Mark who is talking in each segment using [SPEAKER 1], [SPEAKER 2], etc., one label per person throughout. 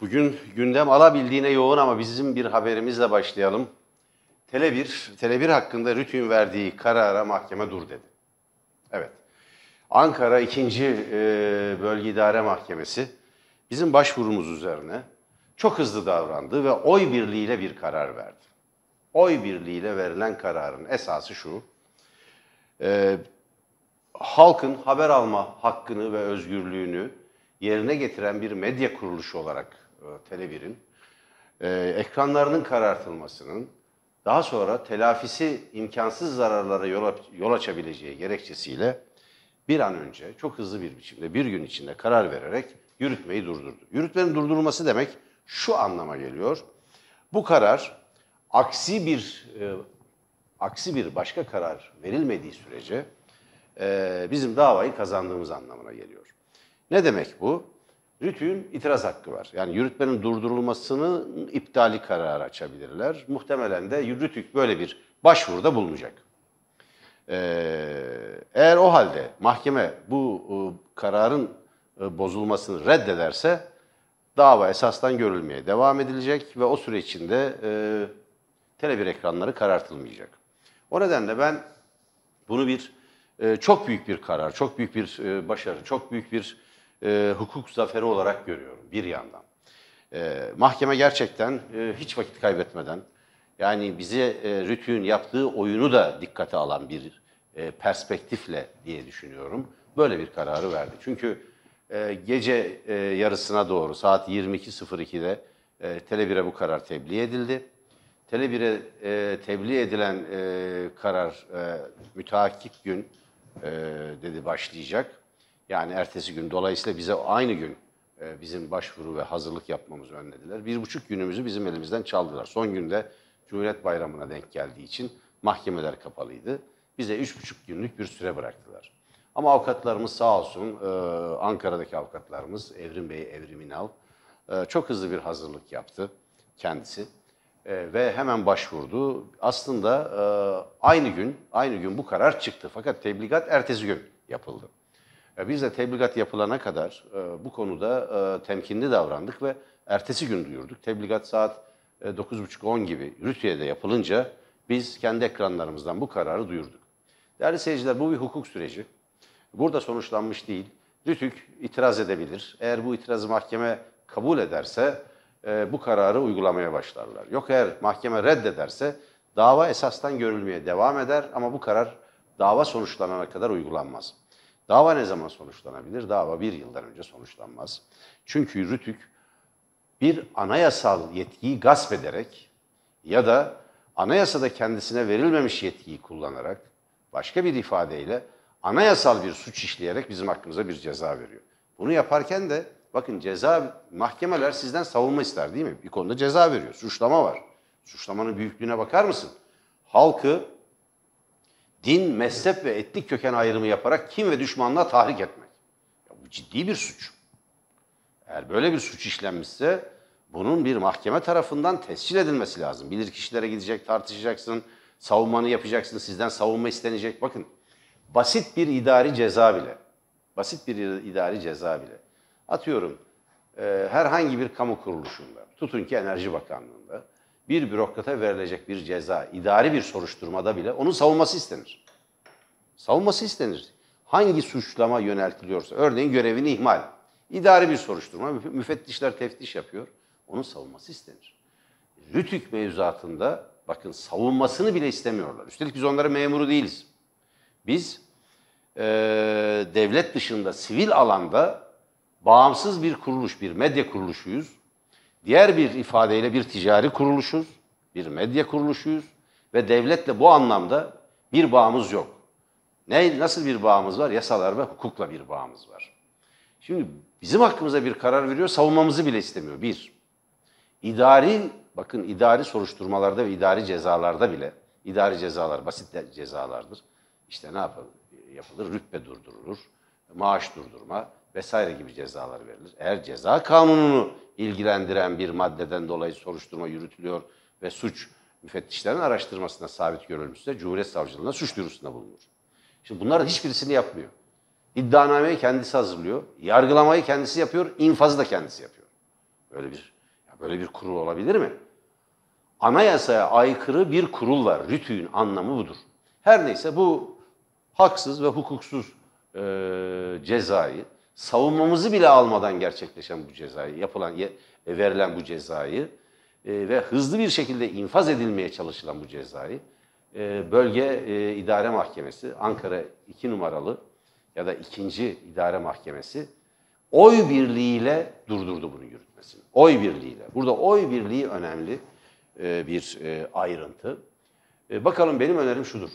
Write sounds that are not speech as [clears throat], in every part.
[SPEAKER 1] Bugün gündem alabildiğine yoğun ama bizim bir haberimizle başlayalım. Tele1, Tele1 hakkında RTÜK'ün verdiği karara mahkeme dur dedi. Evet. Ankara 2. E, Bölge İdare Mahkemesi bizim başvurumuz üzerine çok hızlı davrandı ve oy birliğiyle bir karar verdi. Oy birliğiyle verilen kararın esası şu. E, halkın haber alma hakkını ve özgürlüğünü yerine getiren bir medya kuruluşu olarak e, Tele1'in e, ekranlarının karartılmasının daha sonra telafisi imkansız zararlara yol, yol açabileceği gerekçesiyle bir an önce çok hızlı bir biçimde bir gün içinde karar vererek yürütmeyi durdurdu. Yürütmenin durdurulması demek şu anlama geliyor. Bu karar aksi bir e, aksi bir başka karar verilmediği sürece e, bizim davayı kazandığımız anlamına geliyor. Ne demek bu? Rütü'nün itiraz hakkı var. Yani yürütmenin durdurulmasını iptali kararı açabilirler. Muhtemelen de Rütük böyle bir başvuruda bulunacak. Ee, eğer o halde mahkeme bu e, kararın e, bozulmasını reddederse dava esastan görülmeye devam edilecek ve o süre içinde e, Tele1 ekranları karartılmayacak. O nedenle ben bunu bir e, çok büyük bir karar, çok büyük bir e, başarı, çok büyük bir e, hukuk zaferi olarak görüyorum bir yandan. E, mahkeme gerçekten e, hiç vakit kaybetmeden yani bizi e, Rütü'nün yaptığı oyunu da dikkate alan bir e, perspektifle diye düşünüyorum. Böyle bir kararı verdi. Çünkü e, gece e, yarısına doğru saat 22.02'de e, Tele1'e bu karar tebliğ edildi. Tele1'e e, tebliğ edilen e, karar e, mütehakkik gün e, dedi başlayacak. Yani ertesi gün. Dolayısıyla bize aynı gün e, bizim başvuru ve hazırlık yapmamızı önlediler. Bir buçuk günümüzü bizim elimizden çaldılar. Son günde Cumhuriyet Bayramı'na denk geldiği için mahkemeler kapalıydı. Bize üç buçuk günlük bir süre bıraktılar. Ama avukatlarımız sağ olsun, e, Ankara'daki avukatlarımız Evrim Bey, Evrim İnal e, çok hızlı bir hazırlık yaptı kendisi ve hemen başvurdu. Aslında aynı gün, aynı gün bu karar çıktı fakat tebligat ertesi gün yapıldı. E, biz de tebligat yapılana kadar e, bu konuda e, temkinli davrandık ve ertesi gün duyurduk. Tebligat saat 9.30-10 gibi Rütü'ye de yapılınca biz kendi ekranlarımızdan bu kararı duyurduk. Değerli seyirciler bu bir hukuk süreci. Burada sonuçlanmış değil. Rütük itiraz edebilir. Eğer bu itirazı mahkeme kabul ederse bu kararı uygulamaya başlarlar. Yok eğer mahkeme reddederse dava esastan görülmeye devam eder ama bu karar dava sonuçlanana kadar uygulanmaz. Dava ne zaman sonuçlanabilir? Dava bir yıldan önce sonuçlanmaz. Çünkü Rütük bir anayasal yetkiyi gasp ederek ya da anayasada kendisine verilmemiş yetkiyi kullanarak başka bir ifadeyle anayasal bir suç işleyerek bizim hakkımıza bir ceza veriyor. Bunu yaparken de bakın ceza mahkemeler sizden savunma ister değil mi? Bir konuda ceza veriyor. Suçlama var. Suçlamanın büyüklüğüne bakar mısın? Halkı din, mezhep ve etnik köken ayrımı yaparak kim ve düşmanlığa tahrik etmek. Ya bu ciddi bir suç. Eğer böyle bir suç işlenmişse bunun bir mahkeme tarafından tescil edilmesi lazım. Bilir kişilere gidecek, tartışacaksın, savunmanı yapacaksın, sizden savunma istenecek. Bakın basit bir idari ceza bile, basit bir idari ceza bile. Atıyorum herhangi bir kamu kuruluşunda, tutun ki Enerji Bakanlığı'nda bir bürokrata verilecek bir ceza, idari bir soruşturmada bile onun savunması istenir. Savunması istenir. Hangi suçlama yöneltiliyorsa, örneğin görevini ihmal, idari bir soruşturma, müfettişler teftiş yapıyor, onun savunması istenir. Rütük mevzuatında bakın savunmasını bile istemiyorlar. Üstelik biz onların memuru değiliz. Biz e, devlet dışında sivil alanda bağımsız bir kuruluş, bir medya kuruluşuyuz Diğer bir ifadeyle bir ticari kuruluşuz, bir medya kuruluşuyuz ve devletle bu anlamda bir bağımız yok. Ne, nasıl bir bağımız var? Yasalar ve hukukla bir bağımız var. Şimdi bizim hakkımıza bir karar veriyor, savunmamızı bile istemiyor. Bir, idari, bakın idari soruşturmalarda ve idari cezalarda bile, idari cezalar basit cezalardır. İşte ne yapalım? yapılır? Rütbe durdurulur, maaş durdurma, vesaire gibi cezalar verilir. Eğer ceza kanununu ilgilendiren bir maddeden dolayı soruşturma yürütülüyor ve suç müfettişlerin araştırmasına sabit görülmüşse Cumhuriyet Savcılığına suç duyurusunda bulunur. Şimdi bunların hiçbirisini yapmıyor. İddianameyi kendisi hazırlıyor, yargılamayı kendisi yapıyor, infazı da kendisi yapıyor. Böyle bir ya böyle bir kurul olabilir mi? Anayasaya aykırı bir kurul var. Rütü'nün anlamı budur. Her neyse bu haksız ve hukuksuz e, cezayı savunmamızı bile almadan gerçekleşen bu cezayı, yapılan e, verilen bu cezayı e, ve hızlı bir şekilde infaz edilmeye çalışılan bu cezayı e, Bölge idare Mahkemesi, Ankara 2 numaralı ya da 2. idare Mahkemesi oy birliğiyle durdurdu bunu yürütmesini. Oy birliğiyle. Burada oy birliği önemli bir ayrıntı. Bakalım benim önerim şudur.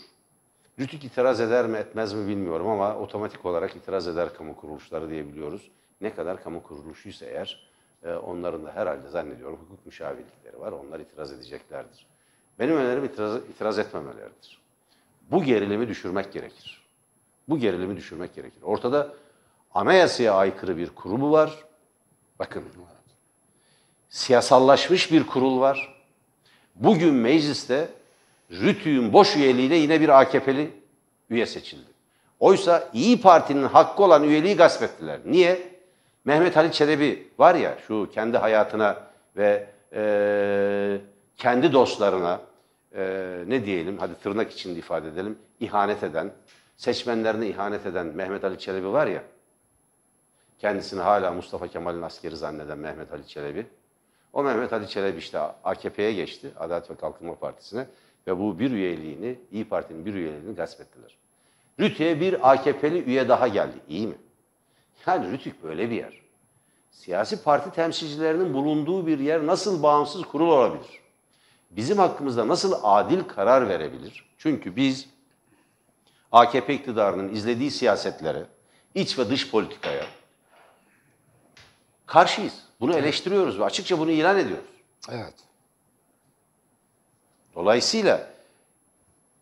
[SPEAKER 1] Rütük itiraz eder mi etmez mi bilmiyorum ama otomatik olarak itiraz eder kamu kuruluşları diyebiliyoruz. Ne kadar kamu kuruluşuysa eğer e, onların da herhalde zannediyorum hukuk müşavirlikleri var. Onlar itiraz edeceklerdir. Benim önerim itiraz, itiraz etmemeleridir. Bu gerilimi düşürmek gerekir. Bu gerilimi düşürmek gerekir. Ortada anayasaya aykırı bir kurumu var. Bakın siyasallaşmış bir kurul var. Bugün mecliste RÜTÜ'nün boş üyeliğiyle yine bir AKP'li üye seçildi. Oysa İyi Parti'nin hakkı olan üyeliği gasp ettiler. Niye? Mehmet Ali Çelebi var ya şu kendi hayatına ve e, kendi dostlarına e, ne diyelim hadi tırnak içinde ifade edelim ihanet eden, seçmenlerine ihanet eden Mehmet Ali Çelebi var ya kendisini hala Mustafa Kemal'in askeri zanneden Mehmet Ali Çelebi. O Mehmet Ali Çelebi işte AKP'ye geçti, Adalet ve Kalkınma Partisi'ne. Ve bu bir üyeliğini, İyi Parti'nin bir üyeliğini gasp ettiler. Rütü'ye bir AKP'li üye daha geldi. İyi mi? Yani Rütük böyle bir yer. Siyasi parti temsilcilerinin bulunduğu bir yer nasıl bağımsız kurul olabilir? Bizim hakkımızda nasıl adil karar verebilir? Çünkü biz AKP iktidarının izlediği siyasetlere, iç ve dış politikaya karşıyız. Bunu eleştiriyoruz ve açıkça bunu ilan ediyoruz. Evet. Dolayısıyla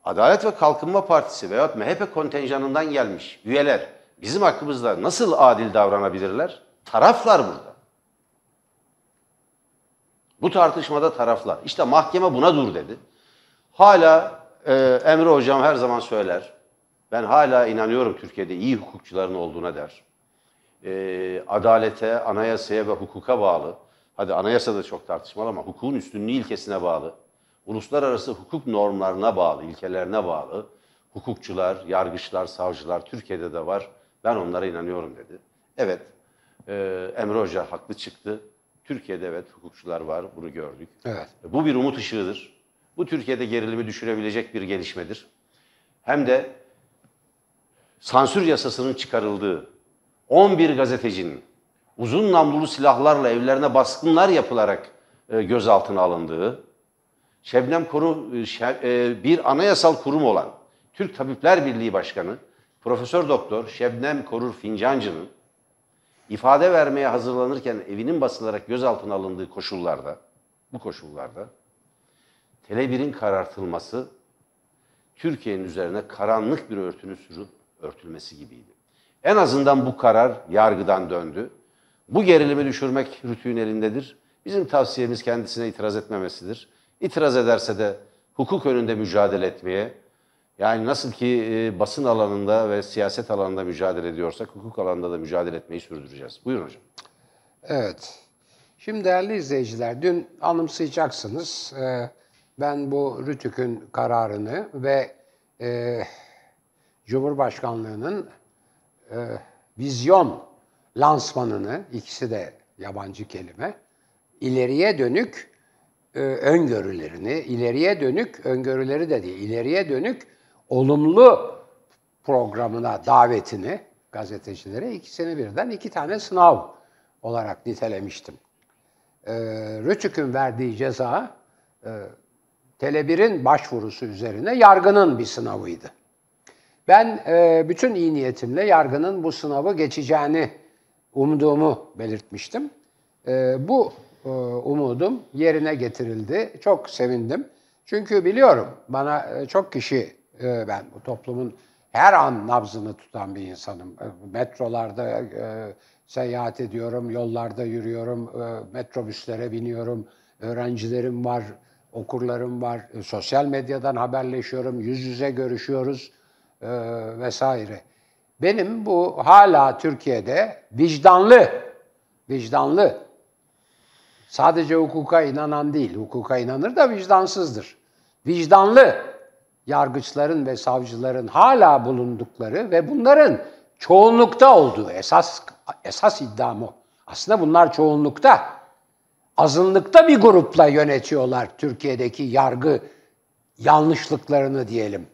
[SPEAKER 1] Adalet ve Kalkınma Partisi veya MHP kontenjanından gelmiş üyeler bizim hakkımızda nasıl adil davranabilirler? Taraflar burada. Bu tartışmada taraflar. İşte mahkeme buna dur dedi. Hala e, Emre Hocam her zaman söyler. Ben hala inanıyorum Türkiye'de iyi hukukçuların olduğuna der. E, adalete, anayasaya ve hukuka bağlı. Hadi anayasada çok tartışmalı ama hukukun üstünlüğü ilkesine bağlı uluslararası hukuk normlarına bağlı, ilkelerine bağlı hukukçular, yargıçlar, savcılar Türkiye'de de var. Ben onlara inanıyorum dedi. Evet, e, Emre Hoca haklı çıktı. Türkiye'de evet hukukçular var, bunu gördük. Evet. E, bu bir umut ışığıdır. Bu Türkiye'de gerilimi düşürebilecek bir gelişmedir. Hem de sansür yasasının çıkarıldığı 11 gazetecinin uzun namlulu silahlarla evlerine baskınlar yapılarak e, gözaltına alındığı, Şebnem Kuru, e, e, bir anayasal kurum olan Türk Tabipler Birliği Başkanı Profesör Doktor Şebnem Korur Fincancı'nın ifade vermeye hazırlanırken evinin basılarak gözaltına alındığı koşullarda, bu koşullarda Tele1'in karartılması Türkiye'nin üzerine karanlık bir örtünün sürüp örtülmesi gibiydi. En azından bu karar yargıdan döndü. Bu gerilimi düşürmek rütüğün elindedir. Bizim tavsiyemiz kendisine itiraz etmemesidir itiraz ederse de hukuk önünde mücadele etmeye, yani nasıl ki e, basın alanında ve siyaset alanında mücadele ediyorsak hukuk alanında da mücadele etmeyi sürdüreceğiz. Buyurun hocam.
[SPEAKER 2] Evet. Şimdi değerli izleyiciler, dün anımsayacaksınız. E, ben bu Rütük'ün kararını ve e, Cumhurbaşkanlığı'nın vizyon lansmanını, ikisi de yabancı kelime, ileriye dönük e, öngörülerini, ileriye dönük öngörüleri de değil, ileriye dönük olumlu programına davetini gazetecilere ikisini birden iki tane sınav olarak nitelemiştim. E, Rütük'ün verdiği ceza e, Tele1'in başvurusu üzerine yargının bir sınavıydı. Ben e, bütün iyi niyetimle yargının bu sınavı geçeceğini umduğumu belirtmiştim. E, bu e, umudum yerine getirildi. Çok sevindim. Çünkü biliyorum bana e, çok kişi e, ben bu toplumun her an nabzını tutan bir insanım. Metrolarda seyahat ediyorum, yollarda yürüyorum, metrobüslere biniyorum, öğrencilerim var, okurlarım var, sosyal medyadan haberleşiyorum, yüz yüze görüşüyoruz vesaire. Benim bu hala Türkiye'de vicdanlı, vicdanlı Sadece hukuka inanan değil, hukuka inanır da vicdansızdır. Vicdanlı yargıçların ve savcıların hala bulundukları ve bunların çoğunlukta olduğu esas esas iddiam o. Aslında bunlar çoğunlukta. Azınlıkta bir grupla yönetiyorlar Türkiye'deki yargı yanlışlıklarını diyelim.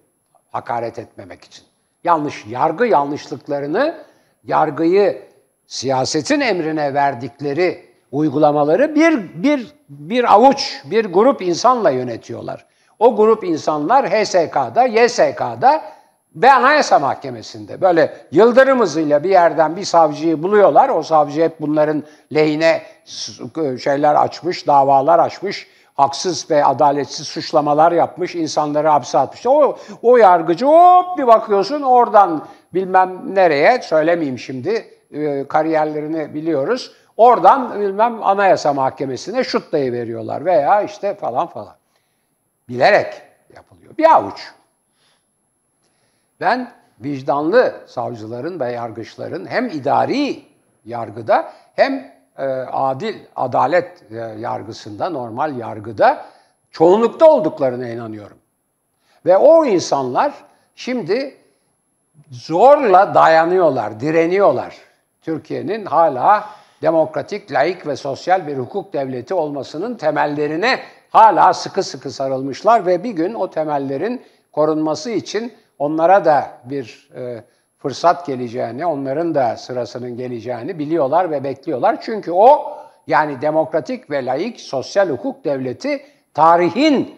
[SPEAKER 2] Hakaret etmemek için. Yanlış yargı yanlışlıklarını yargıyı siyasetin emrine verdikleri uygulamaları bir bir bir avuç, bir grup insanla yönetiyorlar. O grup insanlar HSK'da, YSK'da ve Anayasa Mahkemesi'nde böyle yıldırım hızıyla bir yerden bir savcıyı buluyorlar. O savcı hep bunların lehine şeyler açmış, davalar açmış, haksız ve adaletsiz suçlamalar yapmış, insanları hapse atmış. O, o yargıcı hop bir bakıyorsun oradan bilmem nereye, söylemeyeyim şimdi, kariyerlerini biliyoruz Oradan bilmem Anayasa Mahkemesi'ne şut dayı veriyorlar veya işte falan falan. Bilerek yapılıyor. Bir avuç. Ben vicdanlı savcıların ve yargıçların hem idari yargıda hem e, adil adalet e, yargısında, normal yargıda çoğunlukta olduklarına inanıyorum. Ve o insanlar şimdi zorla dayanıyorlar, direniyorlar. Türkiye'nin hala demokratik, laik ve sosyal bir hukuk devleti olmasının temellerine hala sıkı sıkı sarılmışlar ve bir gün o temellerin korunması için onlara da bir e, fırsat geleceğini, onların da sırasının geleceğini biliyorlar ve bekliyorlar. Çünkü o yani demokratik ve laik sosyal hukuk devleti tarihin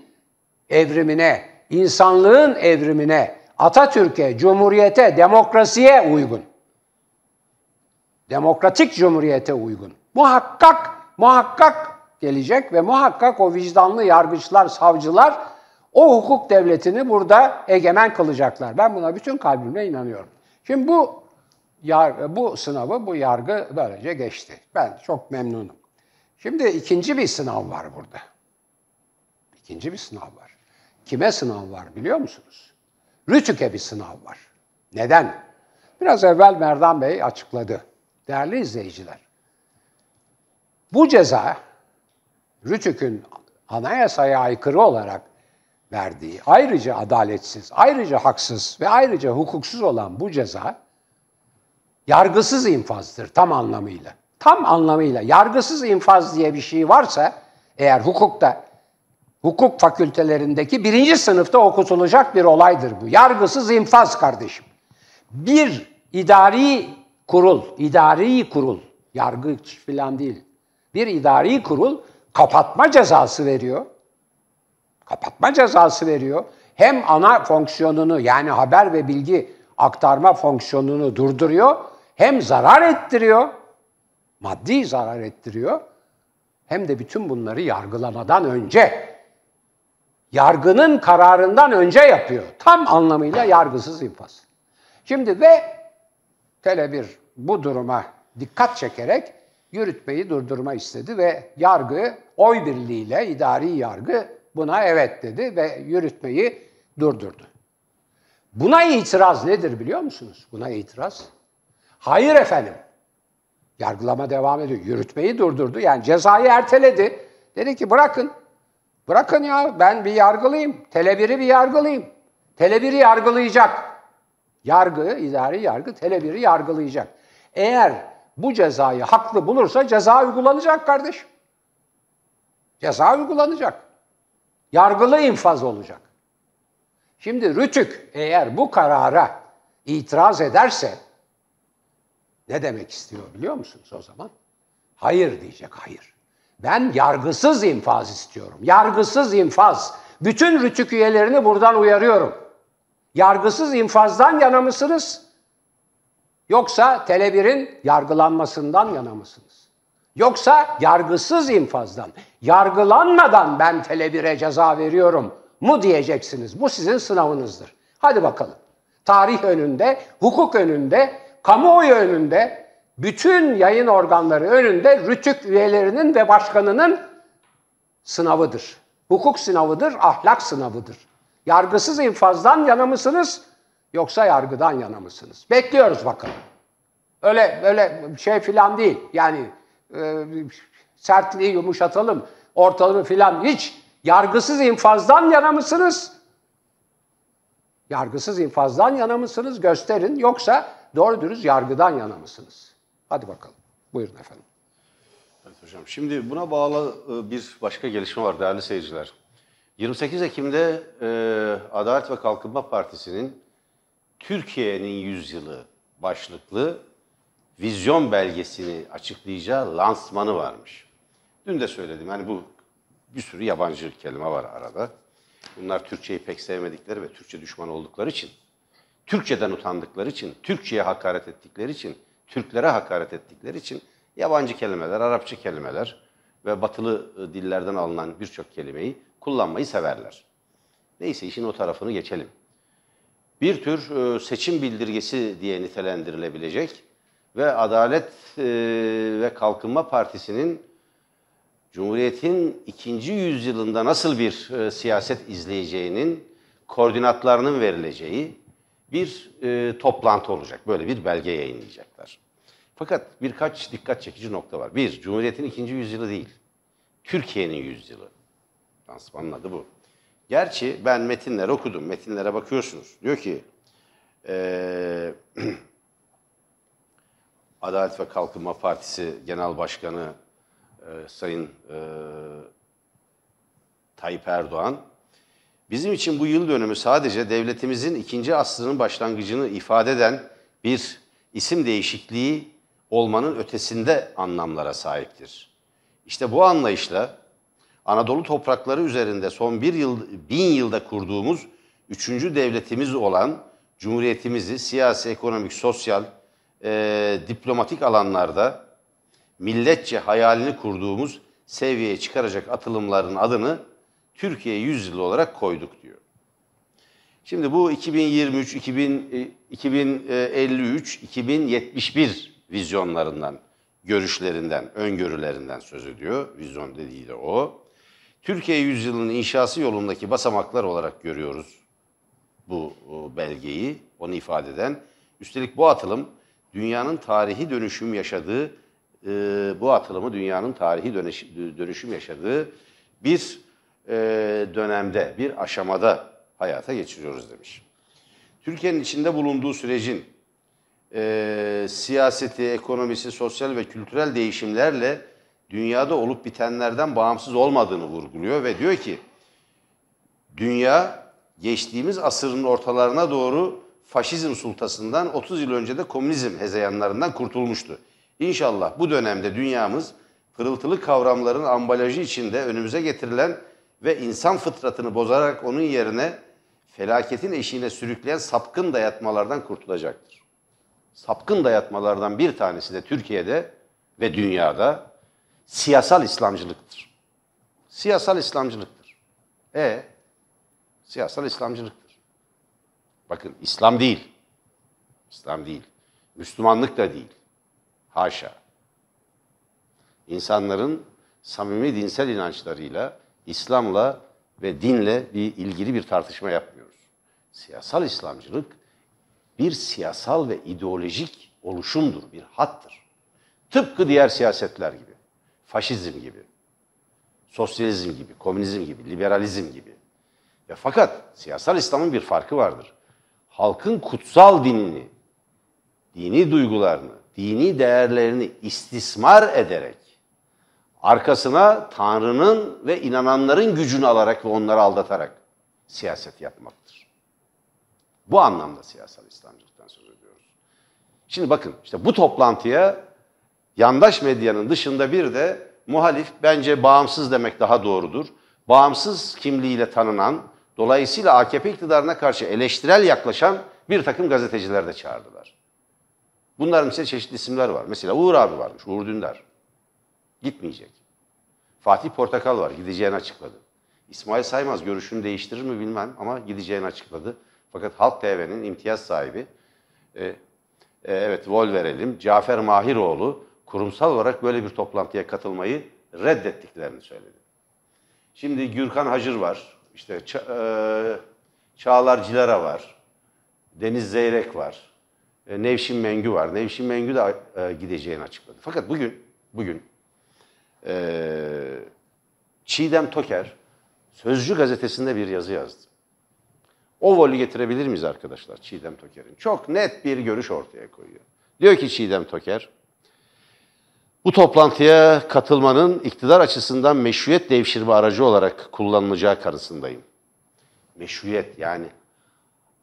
[SPEAKER 2] evrimine, insanlığın evrimine, Atatürk'e, cumhuriyete, demokrasiye uygun demokratik cumhuriyete uygun. Muhakkak, muhakkak gelecek ve muhakkak o vicdanlı yargıçlar, savcılar o hukuk devletini burada egemen kılacaklar. Ben buna bütün kalbimle inanıyorum. Şimdi bu yar, bu sınavı, bu yargı böylece geçti. Ben çok memnunum. Şimdi ikinci bir sınav var burada. İkinci bir sınav var. Kime sınav var biliyor musunuz? Rütük'e bir sınav var. Neden? Biraz evvel Merdan Bey açıkladı. Değerli izleyiciler, bu ceza Rütük'ün anayasaya aykırı olarak verdiği ayrıca adaletsiz, ayrıca haksız ve ayrıca hukuksuz olan bu ceza yargısız infazdır tam anlamıyla. Tam anlamıyla yargısız infaz diye bir şey varsa eğer hukukta hukuk fakültelerindeki birinci sınıfta okutulacak bir olaydır bu. Yargısız infaz kardeşim. Bir idari kurul, idari kurul, yargı falan değil. Bir idari kurul kapatma cezası veriyor. Kapatma cezası veriyor. Hem ana fonksiyonunu yani haber ve bilgi aktarma fonksiyonunu durduruyor hem zarar ettiriyor, maddi zarar ettiriyor hem de bütün bunları yargılamadan önce yargının kararından önce yapıyor. Tam anlamıyla yargısız infaz. Şimdi ve Tele1 bu duruma dikkat çekerek yürütmeyi durdurma istedi ve yargı oy birliğiyle idari yargı buna evet dedi ve yürütmeyi durdurdu. Buna itiraz nedir biliyor musunuz? Buna itiraz. Hayır efendim. Yargılama devam ediyor. Yürütmeyi durdurdu. Yani cezayı erteledi. Dedi ki bırakın. Bırakın ya ben bir yargılıyım. Tele1'i bir yargılıyım. Tele1'i yargılayacak. Yargı, idari yargı telebiri yargılayacak. Eğer bu cezayı haklı bulursa ceza uygulanacak kardeş. Ceza uygulanacak. Yargılı infaz olacak. Şimdi Rütük eğer bu karara itiraz ederse ne demek istiyor biliyor musunuz o zaman? Hayır diyecek, hayır. Ben yargısız infaz istiyorum. Yargısız infaz. Bütün Rütük üyelerini buradan uyarıyorum. Yargısız infazdan yana mısınız? Yoksa telebirin yargılanmasından yana mısınız? Yoksa yargısız infazdan, yargılanmadan ben telebire ceza veriyorum mu diyeceksiniz. Bu sizin sınavınızdır. Hadi bakalım. Tarih önünde, hukuk önünde, kamuoyu önünde, bütün yayın organları önünde rütük üyelerinin ve başkanının sınavıdır. Hukuk sınavıdır, ahlak sınavıdır. Yargısız infazdan yana mısınız yoksa yargıdan yana mısınız? Bekliyoruz bakalım. Öyle öyle şey filan değil. Yani e, sertliği yumuşatalım, ortalığı filan hiç yargısız infazdan yana mısınız? Yargısız infazdan yana mısınız? Gösterin. Yoksa doğru dürüst yargıdan yana mısınız? Hadi bakalım.
[SPEAKER 1] Buyurun efendim. Evet hocam. Şimdi buna bağlı e, bir başka gelişme var değerli seyirciler. 28 Ekim'de e, Adalet ve Kalkınma Partisi'nin Türkiye'nin Yüzyılı başlıklı vizyon belgesini açıklayacağı lansmanı varmış. Dün de söyledim yani bu bir sürü yabancı kelime var arada. Bunlar Türkçeyi pek sevmedikleri ve Türkçe düşman oldukları için, Türkçeden utandıkları için, Türkçeye hakaret ettikleri için, Türklere hakaret ettikleri için yabancı kelimeler, Arapça kelimeler ve batılı e, dillerden alınan birçok kelimeyi kullanmayı severler. Neyse işin o tarafını geçelim. Bir tür e, seçim bildirgesi diye nitelendirilebilecek ve Adalet e, ve Kalkınma Partisi'nin Cumhuriyet'in ikinci yüzyılında nasıl bir e, siyaset izleyeceğinin koordinatlarının verileceği bir toplantı olacak. Böyle bir belge yayınlayacaklar. Fakat birkaç dikkat çekici nokta var. Bir, Cumhuriyet'in ikinci yüzyılı değil, Türkiye'nin yüzyılı. Lansmanın adı bu. Gerçi ben metinler okudum. Metinlere bakıyorsunuz. Diyor ki ee, [clears throat] Adalet ve Kalkınma Partisi Genel Başkanı e, Sayın e, Tayyip Erdoğan bizim için bu yıl dönümü sadece devletimizin ikinci asrının başlangıcını ifade eden bir isim değişikliği olmanın ötesinde anlamlara sahiptir. İşte bu anlayışla Anadolu toprakları üzerinde son bir yıl, bin yılda kurduğumuz üçüncü devletimiz olan Cumhuriyetimizi siyasi, ekonomik, sosyal, e, diplomatik alanlarda milletçe hayalini kurduğumuz seviyeye çıkaracak atılımların adını Türkiye yüzyılı olarak koyduk diyor. Şimdi bu 2023, 2000, 2053, 2071 vizyonlarından, görüşlerinden, öngörülerinden söz ediyor. Vizyon dediği de o. Türkiye yüzyılının inşası yolundaki basamaklar olarak görüyoruz bu e, belgeyi, onu ifade eden. Üstelik bu atılım dünyanın tarihi dönüşüm yaşadığı, e, bu atılımı dünyanın tarihi dönüşüm yaşadığı bir e, dönemde, bir aşamada hayata geçiriyoruz demiş. Türkiye'nin içinde bulunduğu sürecin e, siyaseti, ekonomisi, sosyal ve kültürel değişimlerle dünyada olup bitenlerden bağımsız olmadığını vurguluyor ve diyor ki dünya geçtiğimiz asırın ortalarına doğru faşizm sultasından 30 yıl önce de komünizm hezeyanlarından kurtulmuştu. İnşallah bu dönemde dünyamız pırıltılı kavramların ambalajı içinde önümüze getirilen ve insan fıtratını bozarak onun yerine felaketin eşiğine sürükleyen sapkın dayatmalardan kurtulacaktır. Sapkın dayatmalardan bir tanesi de Türkiye'de ve dünyada siyasal İslamcılıktır. Siyasal İslamcılıktır. E siyasal İslamcılıktır. Bakın İslam değil. İslam değil. Müslümanlık da değil. Haşa. İnsanların samimi dinsel inançlarıyla, İslam'la ve dinle bir ilgili bir tartışma yapmıyoruz. Siyasal İslamcılık bir siyasal ve ideolojik oluşumdur, bir hattır. Tıpkı diğer siyasetler gibi faşizm gibi, sosyalizm gibi, komünizm gibi, liberalizm gibi. Ve fakat siyasal İslam'ın bir farkı vardır. Halkın kutsal dinini, dini duygularını, dini değerlerini istismar ederek arkasına Tanrı'nın ve inananların gücünü alarak ve onları aldatarak siyaset yapmaktır. Bu anlamda siyasal İslamcılıktan söz ediyoruz. Şimdi bakın işte bu toplantıya yandaş medyanın dışında bir de muhalif bence bağımsız demek daha doğrudur. Bağımsız kimliğiyle tanınan, dolayısıyla AKP iktidarına karşı eleştirel yaklaşan bir takım gazeteciler de çağırdılar. Bunların ise çeşitli isimler var. Mesela Uğur abi varmış, Uğur Dündar. Gitmeyecek. Fatih Portakal var, gideceğini açıkladı. İsmail Saymaz görüşünü değiştirir mi bilmem ama gideceğini açıkladı. Fakat Halk TV'nin imtiyaz sahibi, e, e, evet vol verelim, Cafer Mahiroğlu kurumsal olarak böyle bir toplantıya katılmayı reddettiklerini söyledi. Şimdi Gürkan Hacır var, işte Ça e Çağlar Cilara var, Deniz Zeyrek var, e Nevşin Mengü var. Nevşin Mengü de e gideceğini açıkladı. Fakat bugün, bugün e, Çiğdem Toker Sözcü gazetesinde bir yazı yazdı. O volü getirebilir miyiz arkadaşlar Çiğdem Toker'in? Çok net bir görüş ortaya koyuyor. Diyor ki Çiğdem Toker, bu toplantıya katılmanın iktidar açısından meşruiyet devşirme aracı olarak kullanılacağı kanısındayım. Meşruiyet yani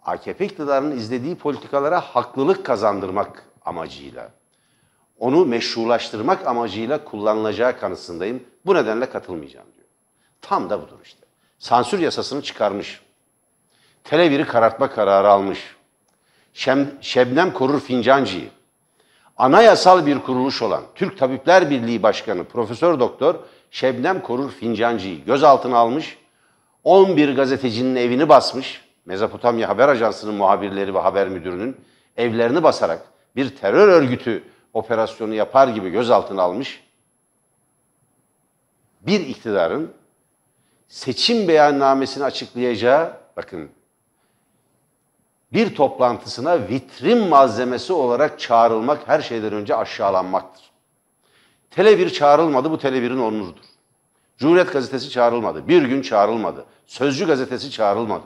[SPEAKER 1] AKP iktidarının izlediği politikalara haklılık kazandırmak amacıyla, onu meşrulaştırmak amacıyla kullanılacağı kanısındayım. Bu nedenle katılmayacağım diyor. Tam da budur işte. Sansür yasasını çıkarmış. Televir'i karartma kararı almış. Şem, Şebnem korur fincancıyı anayasal bir kuruluş olan Türk Tabipler Birliği Başkanı Profesör Doktor Şebnem Korur Fincancı'yı gözaltına almış, 11 gazetecinin evini basmış, Mezopotamya Haber Ajansı'nın muhabirleri ve haber müdürünün evlerini basarak bir terör örgütü operasyonu yapar gibi gözaltına almış, bir iktidarın seçim beyannamesini açıklayacağı, bakın bir toplantısına vitrin malzemesi olarak çağrılmak her şeyden önce aşağılanmaktır. Tele1 çağrılmadı, bu Tele1'in onurudur. Cumhuriyet gazetesi çağrılmadı, bir gün çağrılmadı. Sözcü gazetesi çağrılmadı.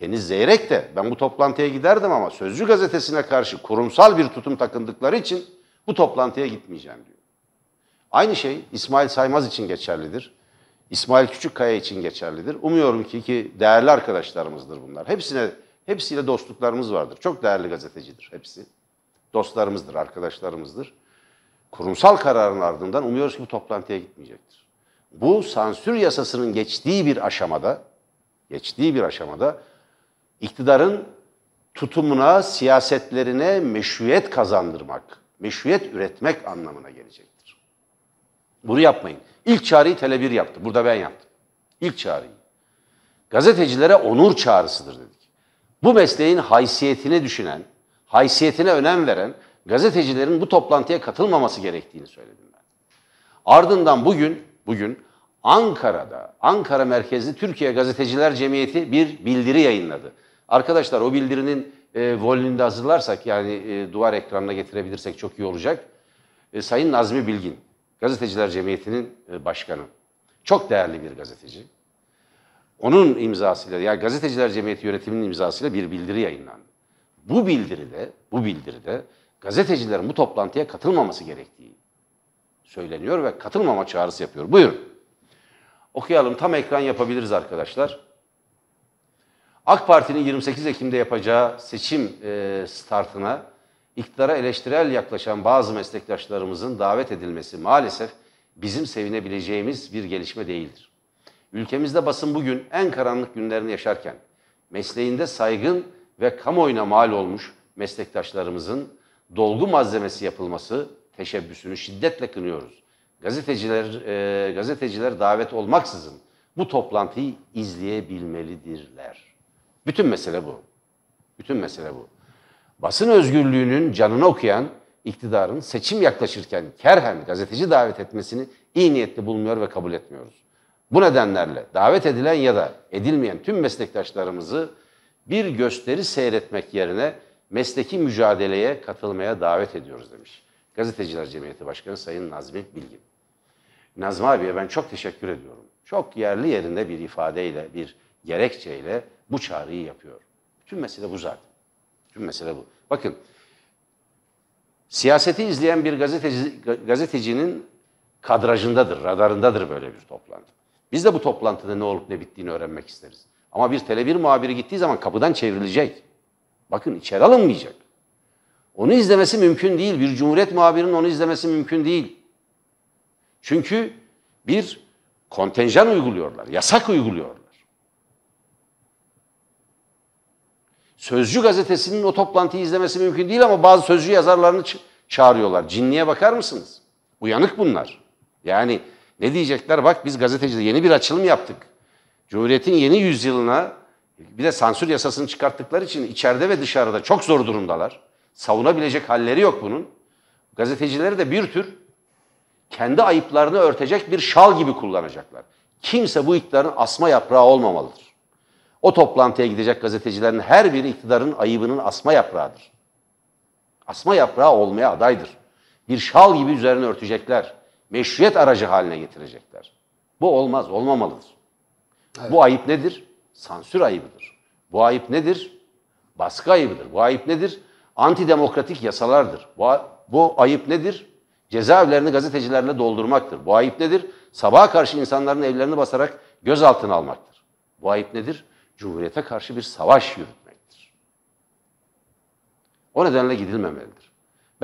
[SPEAKER 1] Deniz Zeyrek de ben bu toplantıya giderdim ama Sözcü gazetesine karşı kurumsal bir tutum takındıkları için bu toplantıya gitmeyeceğim diyor. Aynı şey İsmail Saymaz için geçerlidir. İsmail Küçükkaya için geçerlidir. Umuyorum ki ki değerli arkadaşlarımızdır bunlar. Hepsine Hepsiyle dostluklarımız vardır. Çok değerli gazetecidir hepsi. Dostlarımızdır, arkadaşlarımızdır. Kurumsal kararın ardından umuyoruz ki bu toplantıya gitmeyecektir. Bu sansür yasasının geçtiği bir aşamada, geçtiği bir aşamada iktidarın tutumuna, siyasetlerine meşruiyet kazandırmak, meşruiyet üretmek anlamına gelecektir. Bunu yapmayın. İlk çağrıyı Tele1 yaptı. Burada ben yaptım. İlk çağrıyı. Gazetecilere onur çağrısıdır dedik bu mesleğin haysiyetini düşünen, haysiyetine önem veren gazetecilerin bu toplantıya katılmaması gerektiğini söyledim ben. Ardından bugün, bugün Ankara'da, Ankara merkezli Türkiye Gazeteciler Cemiyeti bir bildiri yayınladı. Arkadaşlar o bildirinin e, volümünde hazırlarsak yani e, duvar ekranına getirebilirsek çok iyi olacak. E, Sayın Nazmi Bilgin, Gazeteciler Cemiyeti'nin e, başkanı. Çok değerli bir gazeteci. Onun imzasıyla, yani Gazeteciler Cemiyeti yönetiminin imzasıyla bir bildiri yayınlandı. Bu bildiride, bu bildiride gazetecilerin bu toplantıya katılmaması gerektiği söyleniyor ve katılmama çağrısı yapıyor. Buyurun. Okuyalım, tam ekran yapabiliriz arkadaşlar. AK Parti'nin 28 Ekim'de yapacağı seçim e, startına iktidara eleştirel yaklaşan bazı meslektaşlarımızın davet edilmesi maalesef bizim sevinebileceğimiz bir gelişme değildir. Ülkemizde basın bugün en karanlık günlerini yaşarken mesleğinde saygın ve kamuoyuna mal olmuş meslektaşlarımızın dolgu malzemesi yapılması teşebbüsünü şiddetle kınıyoruz. Gazeteciler e, gazeteciler davet olmaksızın bu toplantıyı izleyebilmelidirler. Bütün mesele bu. Bütün mesele bu. Basın özgürlüğünün canını okuyan iktidarın seçim yaklaşırken kerhen gazeteci davet etmesini iyi niyetli bulmuyor ve kabul etmiyoruz. Bu nedenlerle davet edilen ya da edilmeyen tüm meslektaşlarımızı bir gösteri seyretmek yerine mesleki mücadeleye katılmaya davet ediyoruz demiş. Gazeteciler Cemiyeti Başkanı Sayın Nazmi Bilgin. Nazmi abiye ben çok teşekkür ediyorum. Çok yerli yerinde bir ifadeyle, bir gerekçeyle bu çağrıyı yapıyor. Tüm mesele bu zaten. Tüm mesele bu. Bakın, siyaseti izleyen bir gazeteci, gazetecinin kadrajındadır, radarındadır böyle bir toplantı. Biz de bu toplantıda ne olup ne bittiğini öğrenmek isteriz. Ama bir Tele1 muhabiri gittiği zaman kapıdan çevrilecek. Bakın içeri alınmayacak. Onu izlemesi mümkün değil. Bir cumhuriyet muhabirinin onu izlemesi mümkün değil. Çünkü bir kontenjan uyguluyorlar, yasak uyguluyorlar. Sözcü gazetesinin o toplantıyı izlemesi mümkün değil ama bazı sözcü yazarlarını çağırıyorlar. Cinliğe bakar mısınız? Uyanık bunlar. Yani ne diyecekler? Bak biz gazetecide yeni bir açılım yaptık. Cumhuriyet'in yeni yüzyılına bir de sansür yasasını çıkarttıkları için içeride ve dışarıda çok zor durumdalar. Savunabilecek halleri yok bunun. Gazetecileri de bir tür kendi ayıplarını örtecek bir şal gibi kullanacaklar. Kimse bu iktidarın asma yaprağı olmamalıdır. O toplantıya gidecek gazetecilerin her biri iktidarın ayıbının asma yaprağıdır. Asma yaprağı olmaya adaydır. Bir şal gibi üzerine örtecekler meşruiyet aracı haline getirecekler. Bu olmaz, olmamalıdır. Evet. Bu ayıp nedir? Sansür ayıbıdır. Bu ayıp nedir? Baskı ayıbıdır. Bu ayıp nedir? Antidemokratik yasalardır. Bu, bu ayıp nedir? Cezaevlerini gazetecilerle doldurmaktır. Bu ayıp nedir? Sabaha karşı insanların evlerini basarak gözaltına almaktır. Bu ayıp nedir? Cumhuriyete karşı bir savaş yürütmektir. O nedenle gidilmemelidir.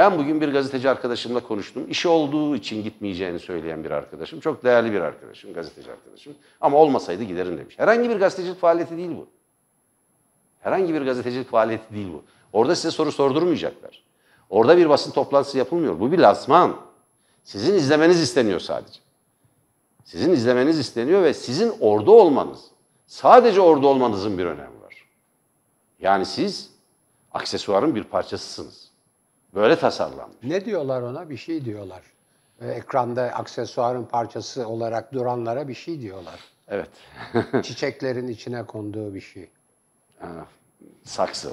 [SPEAKER 1] Ben bugün bir gazeteci arkadaşımla konuştum. İşi olduğu için gitmeyeceğini söyleyen bir arkadaşım. Çok değerli bir arkadaşım, gazeteci arkadaşım. Ama olmasaydı giderim demiş. Herhangi bir gazetecilik faaliyeti değil bu. Herhangi bir gazetecilik faaliyeti değil bu. Orada size soru sordurmayacaklar. Orada bir basın toplantısı yapılmıyor. Bu bir lansman. Sizin izlemeniz isteniyor sadece. Sizin izlemeniz isteniyor ve sizin orada olmanız, sadece orada olmanızın bir önemi var. Yani siz aksesuarın bir parçasısınız. Böyle tasarlanmış.
[SPEAKER 2] Ne diyorlar ona? Bir şey diyorlar. Ee, ekranda aksesuarın parçası olarak duranlara bir şey diyorlar.
[SPEAKER 1] Evet. [laughs] [laughs]
[SPEAKER 2] Çiçeklerin içine konduğu bir şey.
[SPEAKER 1] Ha, saksı.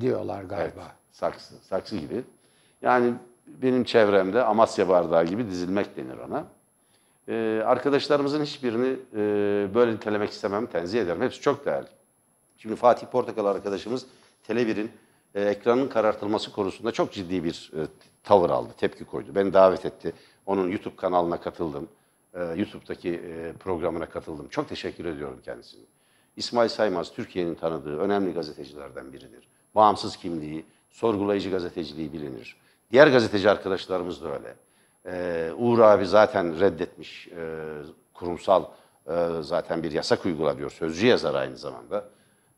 [SPEAKER 1] Diyorlar galiba. Evet, saksı. Saksı gibi. Yani benim çevremde Amasya bardağı gibi dizilmek denir ona. Ee, arkadaşlarımızın hiçbirini e, böyle nitelemek istemem, tenzih ederim. Hepsi çok değerli. Şimdi Fatih Portakal arkadaşımız Tele1'in e, ekranın karartılması konusunda çok ciddi bir e, tavır aldı, tepki koydu. Beni davet etti. Onun YouTube kanalına katıldım. E, YouTube'daki e, programına katıldım. Çok teşekkür ediyorum kendisine. İsmail Saymaz Türkiye'nin tanıdığı önemli gazetecilerden biridir. Bağımsız kimliği, sorgulayıcı gazeteciliği bilinir. Diğer gazeteci arkadaşlarımız da öyle. Ee, Uğur abi zaten reddetmiş e, kurumsal e, zaten bir yasak uygulanıyor. Sözcü yazar aynı zamanda.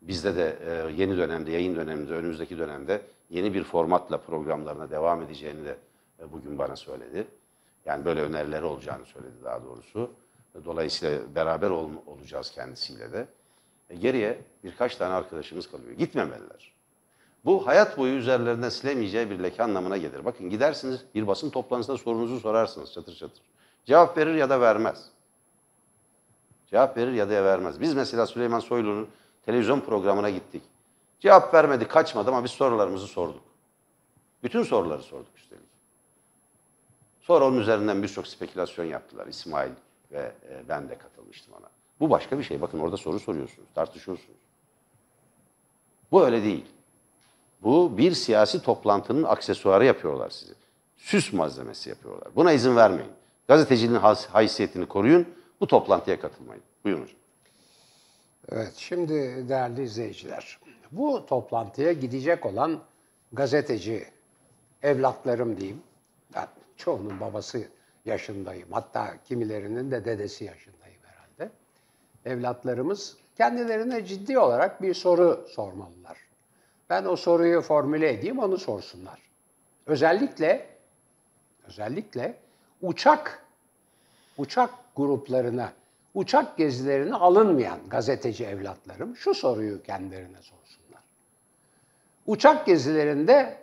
[SPEAKER 1] Bizde de e, yeni dönemde, yayın döneminde, önümüzdeki dönemde yeni bir formatla programlarına devam edeceğini de e, bugün bana söyledi. Yani böyle önerileri olacağını söyledi daha doğrusu. Dolayısıyla beraber ol, olacağız kendisiyle de. E, geriye birkaç tane arkadaşımız kalıyor. Gitmemeliler. Bu hayat boyu üzerlerine silemeyeceği bir leke anlamına gelir. Bakın gidersiniz bir basın toplantısında sorunuzu sorarsınız çatır çatır. Cevap verir ya da vermez. Cevap verir ya da vermez. Biz mesela Süleyman Soylu'nun Televizyon programına gittik. Cevap vermedi, kaçmadı ama biz sorularımızı sorduk. Bütün soruları sorduk üstelik. Sonra onun üzerinden birçok spekülasyon yaptılar. İsmail ve e, ben de katılmıştım ona. Bu başka bir şey. Bakın orada soru soruyorsunuz, tartışıyorsunuz. Bu öyle değil. Bu bir siyasi toplantının aksesuarı yapıyorlar sizi. Süs malzemesi yapıyorlar. Buna izin vermeyin. Gazeteciliğin haysiyetini koruyun. Bu toplantıya katılmayın. Buyurun hocam.
[SPEAKER 2] Evet, şimdi değerli izleyiciler, bu toplantıya gidecek olan gazeteci evlatlarım diyeyim. Ben çoğunun babası yaşındayım. Hatta kimilerinin de dedesi yaşındayım herhalde. Evlatlarımız kendilerine ciddi olarak bir soru sormalılar. Ben o soruyu formüle edeyim, onu sorsunlar. Özellikle özellikle uçak uçak gruplarına uçak gezilerine alınmayan gazeteci evlatlarım şu soruyu kendilerine sorsunlar. Uçak gezilerinde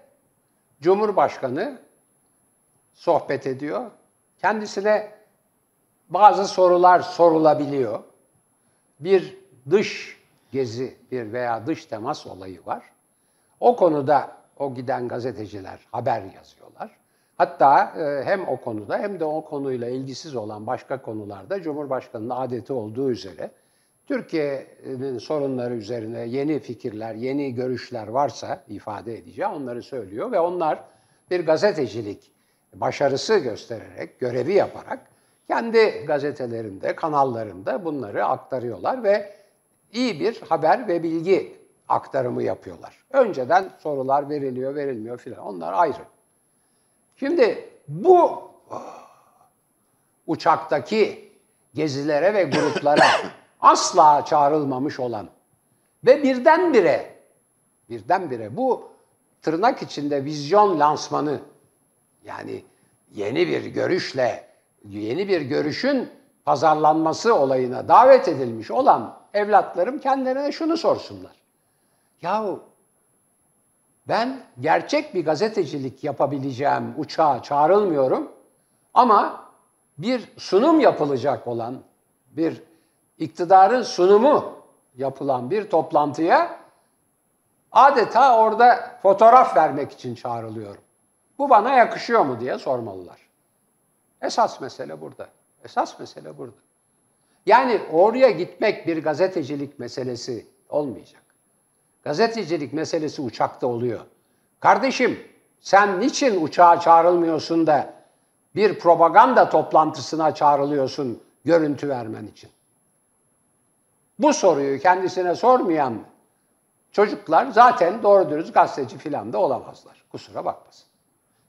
[SPEAKER 2] Cumhurbaşkanı sohbet ediyor. Kendisine bazı sorular sorulabiliyor. Bir dış gezi bir veya dış temas olayı var. O konuda o giden gazeteciler haber yazıyorlar. Hatta e, hem o konuda hem de o konuyla ilgisiz olan başka konularda Cumhurbaşkanı'nın adeti olduğu üzere Türkiye'nin sorunları üzerine yeni fikirler, yeni görüşler varsa ifade edeceği onları söylüyor ve onlar bir gazetecilik başarısı göstererek, görevi yaparak kendi gazetelerinde, kanallarında bunları aktarıyorlar ve iyi bir haber ve bilgi aktarımı yapıyorlar. Önceden sorular veriliyor, verilmiyor filan. Onlar ayrı. Şimdi bu uçaktaki gezilere ve gruplara [coughs] asla çağrılmamış olan ve birdenbire birdenbire bu tırnak içinde vizyon lansmanı yani yeni bir görüşle yeni bir görüşün pazarlanması olayına davet edilmiş olan evlatlarım kendilerine şunu sorsunlar. Yahu ben gerçek bir gazetecilik yapabileceğim uçağa çağrılmıyorum ama bir sunum yapılacak olan bir iktidarın sunumu yapılan bir toplantıya adeta orada fotoğraf vermek için çağrılıyorum. Bu bana yakışıyor mu diye sormalılar. Esas mesele burada. Esas mesele burada. Yani oraya gitmek bir gazetecilik meselesi olmayacak. Gazetecilik meselesi uçakta oluyor. Kardeşim sen niçin uçağa çağrılmıyorsun da bir propaganda toplantısına çağrılıyorsun görüntü vermen için? Bu soruyu kendisine sormayan çocuklar zaten doğru dürüst gazeteci filan da olamazlar. Kusura bakmasın.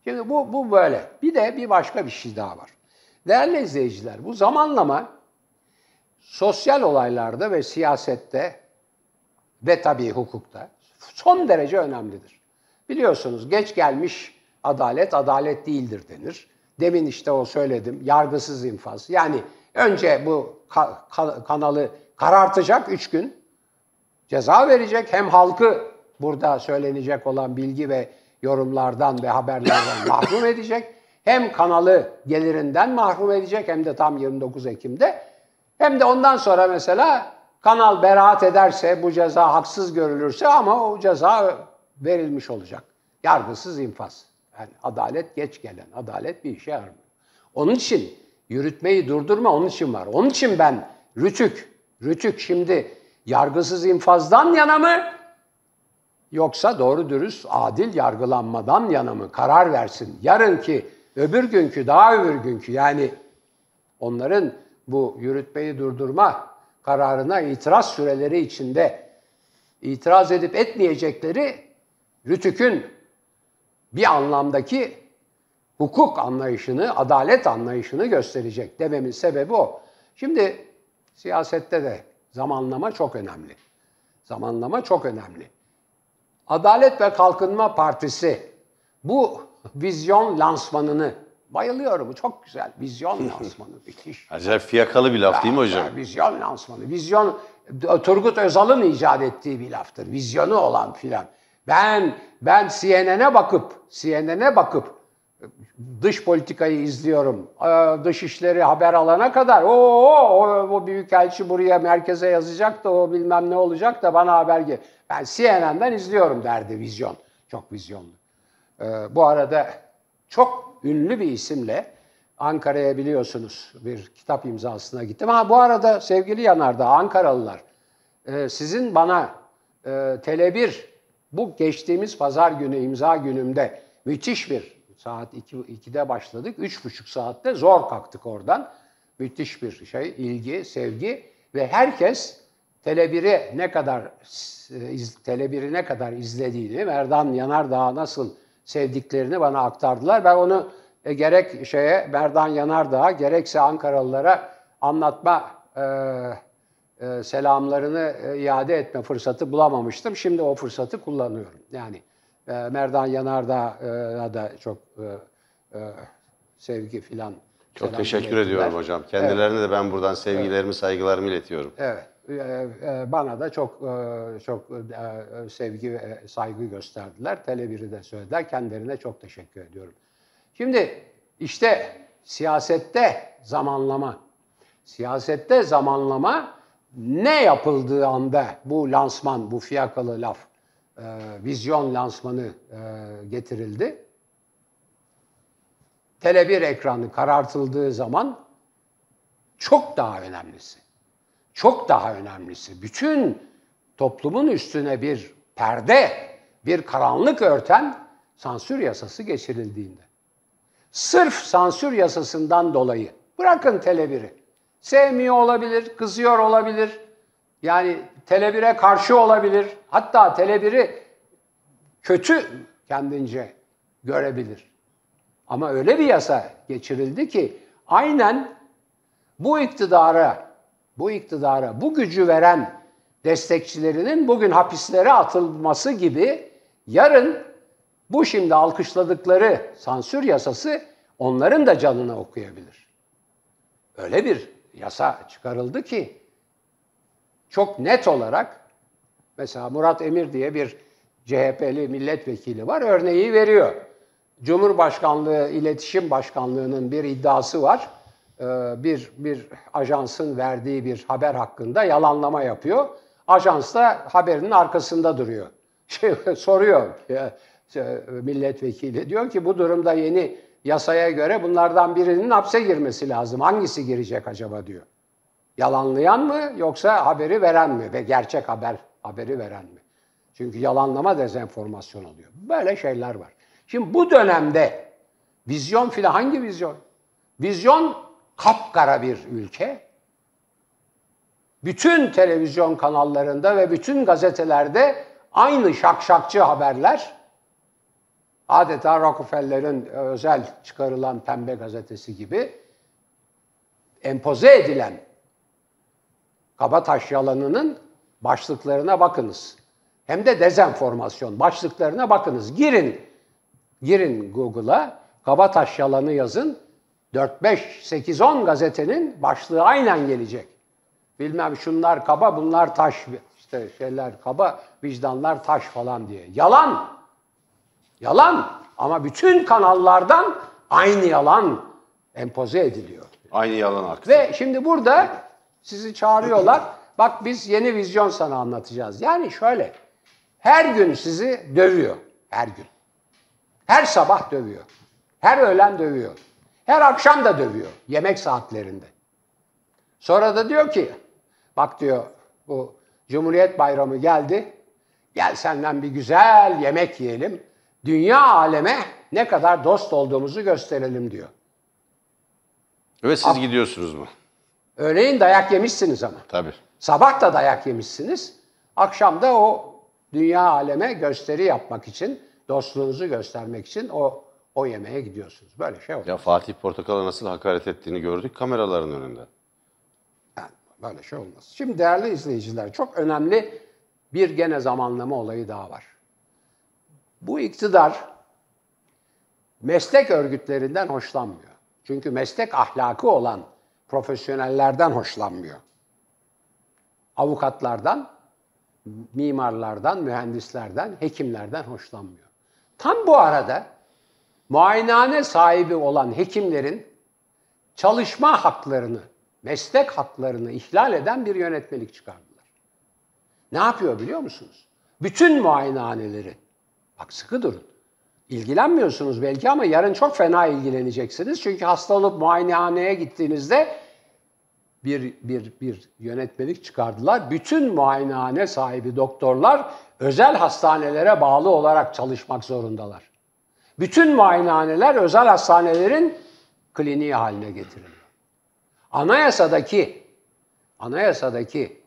[SPEAKER 2] Şimdi bu, bu böyle. Bir de bir başka bir şey daha var. Değerli izleyiciler bu zamanlama sosyal olaylarda ve siyasette ve tabii hukukta son derece önemlidir. Biliyorsunuz geç gelmiş adalet adalet değildir denir. Demin işte o söyledim yargısız infaz. Yani önce bu ka- ka- kanalı karartacak üç gün ceza verecek hem halkı burada söylenecek olan bilgi ve yorumlardan ve haberlerden [coughs] mahrum edecek. Hem kanalı gelirinden mahrum edecek hem de tam 29 Ekim'de hem de ondan sonra mesela Kanal beraat ederse bu ceza haksız görülürse ama o ceza verilmiş olacak. Yargısız infaz. Yani adalet geç gelen, adalet bir işe yaramıyor. Onun için yürütmeyi durdurma onun için var. Onun için ben Rütük, Rütük şimdi yargısız infazdan yana mı? Yoksa doğru dürüst adil yargılanmadan yana mı? Karar versin. Yarınki, öbür günkü, daha öbür günkü yani onların bu yürütmeyi durdurma kararına itiraz süreleri içinde itiraz edip etmeyecekleri Rütük'ün bir anlamdaki hukuk anlayışını, adalet anlayışını gösterecek dememin sebebi o. Şimdi siyasette de zamanlama çok önemli. Zamanlama çok önemli. Adalet ve Kalkınma Partisi bu vizyon lansmanını Bayılıyorum. Çok güzel. Vizyon [laughs] lansmanı. Müthiş.
[SPEAKER 1] Acayip fiyakalı bir laf değil mi hocam?
[SPEAKER 2] Vizyon lansmanı. Vizyon Turgut Özal'ın icat ettiği bir laftır. Vizyonu olan filan. Ben ben CNN'e bakıp CNN'e bakıp dış politikayı izliyorum. Ee, dış işleri haber alana kadar o o o büyükelçi buraya merkeze yazacak da o bilmem ne olacak da bana haber gel. Ben CNN'den izliyorum derdi vizyon. Çok vizyonlu. Ee, bu arada çok ünlü bir isimle Ankara'ya biliyorsunuz bir kitap imzasına gittim. Ha bu arada sevgili Yanardağ, Ankaralılar, e, sizin bana e, Tele1 bu geçtiğimiz pazar günü imza günümde müthiş bir saat 2, 2'de başladık. üç buçuk saatte zor kalktık oradan. Müthiş bir şey, ilgi, sevgi ve herkes Tele1'i ne kadar e, Tele1'i ne kadar izlediğini, Merdan Yanardağ nasıl sevdiklerini bana aktardılar. Ben onu e, gerek şeye Merdan Yanardağ'a gerekse Ankaralılara anlatma e, e, selamlarını e, iade etme fırsatı bulamamıştım. Şimdi o fırsatı kullanıyorum. Yani e, Merdan Yanardağ'a da çok e, e, sevgi filan. Çok teşekkür ediyorum hocam. Kendilerine
[SPEAKER 1] evet. de ben buradan sevgilerimi, evet. saygılarımı iletiyorum.
[SPEAKER 2] Evet. Ee, e, bana da çok e, çok e, sevgi ve saygı gösterdiler. Tele1'i de söylediler. Kendilerine çok teşekkür ediyorum. Şimdi işte siyasette zamanlama. Siyasette zamanlama ne yapıldığı anda bu lansman, bu fiyakalı laf, vizyon lansmanı getirildi. Tele1 ekranı karartıldığı zaman çok daha önemlisi çok daha önemlisi bütün toplumun üstüne bir perde, bir karanlık örten sansür yasası geçirildiğinde. Sırf sansür yasasından dolayı bırakın telebiri Sevmiyor olabilir, kızıyor olabilir. Yani telebire karşı olabilir. Hatta telebiri kötü kendince görebilir. Ama öyle bir yasa geçirildi ki aynen bu iktidara bu iktidara bu gücü veren destekçilerinin bugün hapislere atılması gibi yarın bu şimdi alkışladıkları sansür yasası onların da canına okuyabilir. Öyle bir yasa çıkarıldı ki çok net olarak mesela Murat Emir diye bir CHP'li milletvekili var örneği veriyor. Cumhurbaşkanlığı İletişim Başkanlığı'nın bir iddiası var. E, bir bir ajansın verdiği bir haber hakkında yalanlama yapıyor. Ajans da haberinin arkasında duruyor. [laughs] Şey soruyor e, e, milletvekili diyor ki bu durumda yeni yasaya göre bunlardan birinin hapse girmesi lazım. Hangisi girecek acaba diyor. Yalanlayan mı yoksa haberi veren mi ve gerçek haber haberi veren mi? Çünkü yalanlama dezenformasyon oluyor. Böyle şeyler var. Şimdi bu dönemde vizyon filan hangi vizyon? Vizyon kapkara bir ülke. Bütün televizyon kanallarında ve bütün gazetelerde aynı şakşakçı haberler. Adeta Rockefeller'in özel çıkarılan pembe gazetesi gibi empoze edilen Kabataş yalanının başlıklarına bakınız. Hem de dezenformasyon başlıklarına bakınız. Girin girin Google'a Kabataş yalanı yazın. 4, 5, 8, 10 gazetenin başlığı aynen gelecek. Bilmem şunlar kaba, bunlar taş, işte şeyler kaba, vicdanlar taş falan diye. Yalan. Yalan. Ama bütün kanallardan aynı yalan empoze ediliyor. Aynı yalan hakkı. Ve şimdi burada sizi çağırıyorlar. Bak biz yeni vizyon sana anlatacağız. Yani şöyle. Her gün sizi dövüyor. Her gün. Her sabah dövüyor. Her öğlen dövüyor. Her akşam da dövüyor yemek saatlerinde. Sonra da diyor ki bak diyor bu Cumhuriyet Bayramı geldi. Gel senden bir güzel yemek yiyelim. Dünya aleme ne kadar dost olduğumuzu gösterelim diyor.
[SPEAKER 1] Ve siz Ab- gidiyorsunuz mu?
[SPEAKER 2] Öğleyin dayak yemişsiniz ama. Tabii. Sabah da dayak yemişsiniz. Akşam da o dünya aleme gösteri yapmak için, dostluğunuzu göstermek için o o yemeğe gidiyorsunuz. Böyle şey olmaz. Ya
[SPEAKER 1] Fatih Portakal'a nasıl hakaret ettiğini gördük kameraların önünde.
[SPEAKER 2] Yani böyle şey olmaz. Şimdi değerli izleyiciler çok önemli bir gene zamanlama olayı daha var. Bu iktidar meslek örgütlerinden hoşlanmıyor. Çünkü meslek ahlakı olan profesyonellerden hoşlanmıyor. Avukatlardan, mimarlardan, mühendislerden, hekimlerden hoşlanmıyor. Tam bu arada muayenehane sahibi olan hekimlerin çalışma haklarını, meslek haklarını ihlal eden bir yönetmelik çıkardılar. Ne yapıyor biliyor musunuz? Bütün muayenehaneleri, bak sıkı durun, ilgilenmiyorsunuz belki ama yarın çok fena ilgileneceksiniz. Çünkü hasta olup muayenehaneye gittiğinizde bir, bir, bir yönetmelik çıkardılar. Bütün muayenehane sahibi doktorlar özel hastanelere bağlı olarak çalışmak zorundalar. Bütün muayenehaneler özel hastanelerin kliniği haline getiriliyor. Anayasadaki anayasadaki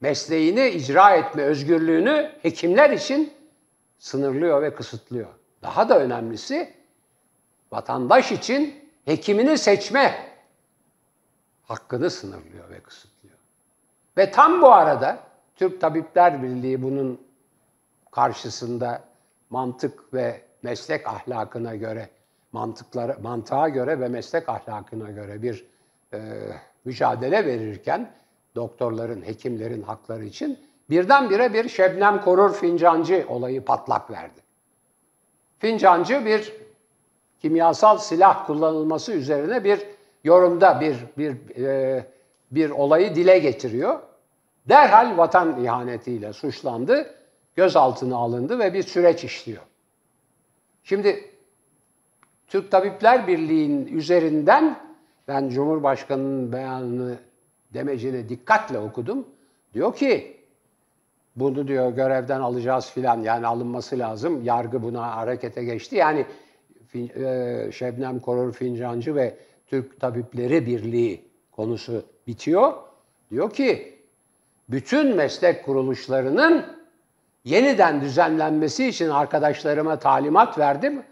[SPEAKER 2] mesleğini icra etme özgürlüğünü hekimler için sınırlıyor ve kısıtlıyor. Daha da önemlisi vatandaş için hekimini seçme hakkını sınırlıyor ve kısıtlıyor. Ve tam bu arada Türk Tabipler Birliği bunun karşısında mantık ve meslek ahlakına göre, mantıklara, mantığa göre ve meslek ahlakına göre bir e, mücadele verirken doktorların, hekimlerin hakları için birdenbire bir Şebnem Korur Fincancı olayı patlak verdi. Fincancı bir kimyasal silah kullanılması üzerine bir yorumda bir bir e, bir olayı dile getiriyor. Derhal vatan ihanetiyle suçlandı, gözaltına alındı ve bir süreç işliyor. Şimdi Türk Tabipler Birliği'nin üzerinden ben Cumhurbaşkanı'nın beyanını demecini dikkatle okudum. Diyor ki bunu diyor görevden alacağız filan yani alınması lazım. Yargı buna harekete geçti. Yani e, Şebnem Korur Fincancı ve Türk Tabipleri Birliği konusu bitiyor. Diyor ki bütün meslek kuruluşlarının yeniden düzenlenmesi için arkadaşlarıma talimat verdim.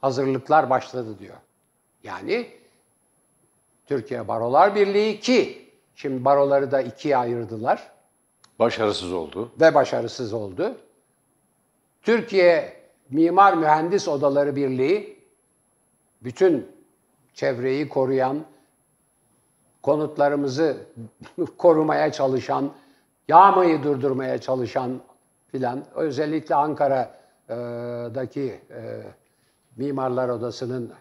[SPEAKER 2] Hazırlıklar başladı diyor. Yani Türkiye Barolar Birliği ki şimdi baroları da ikiye ayırdılar. Başarısız oldu. Ve başarısız oldu. Türkiye Mimar Mühendis Odaları Birliği bütün çevreyi koruyan, konutlarımızı [laughs] korumaya çalışan, yağmayı durdurmaya çalışan filan. Özellikle Ankara'daki e, Mimarlar Odası'nın